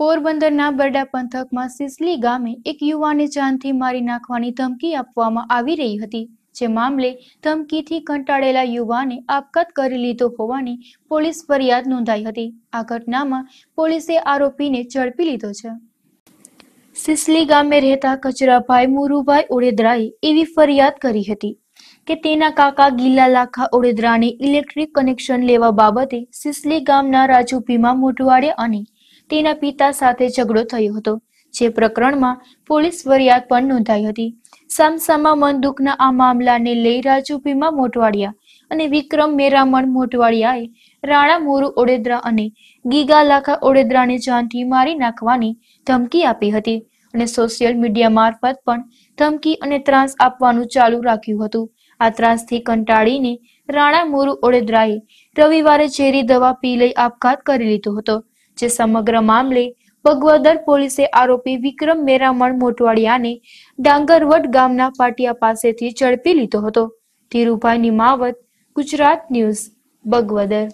પોરબંદરના બરડા પંથકમાં સિસલી ગામે એક યુવાને જાનથી મારી નાખવાની ધમકી આપવામાં આવી રહી હતી જે મામલે ધમકીથી કંટાળેલા યુવાને આપઘાત કરી લીધો હોવાની પોલીસ ફરિયાદ નોંધાઈ હતી આ ઘટનામાં પોલીસે આરોપીને ઝડપી લીધો છે સિસલી ગામે રહેતા કચરાભાઈ મુરુભાઈ ઓડેદરાએ એવી ફરિયાદ કરી હતી કે તેના કાકા ગીલા લાખા ઓડેદરાને ઇલેક્ટ્રિક કનેક્શન લેવા બાબતે સિસલી ગામના રાજુ ભીમા મોટવાડે અને તેના પિતા સાથે ઝઘડો થયો હતો જે પ્રકરણમાં પોલીસ ફરિયાદ પણ નોંધાઈ હતી સામસામા મન દુઃખના આ મામલાને લઈ રાજુ મોટવાડિયા અને વિક્રમ મેરામણ મોટવાડિયાએ રાણા મોરુ ઓડેદરા અને ગીગા લાખા ઓડેદરાને જાનથી મારી નાખવાની ધમકી આપી હતી અને સોશિયલ મીડિયા મારફત પણ ધમકી અને ત્રાસ આપવાનું ચાલુ રાખ્યું હતું આ ત્રાસથી કંટાળીને રાણા મોરુ ઓડેદરાએ રવિવારે ઝેરી દવા પી લઈ આપઘાત કરી લીધો હતો જે સમગ્ર મામલે બગવદર પોલીસે આરોપી વિક્રમ મેરામણ મોટવાડિયાને ડાંગરવટ ગામના પાટિયા પાસેથી ઝડપી લીધો હતો ધીરુભાઈ માવત ગુજરાત ન્યૂઝ બગવદર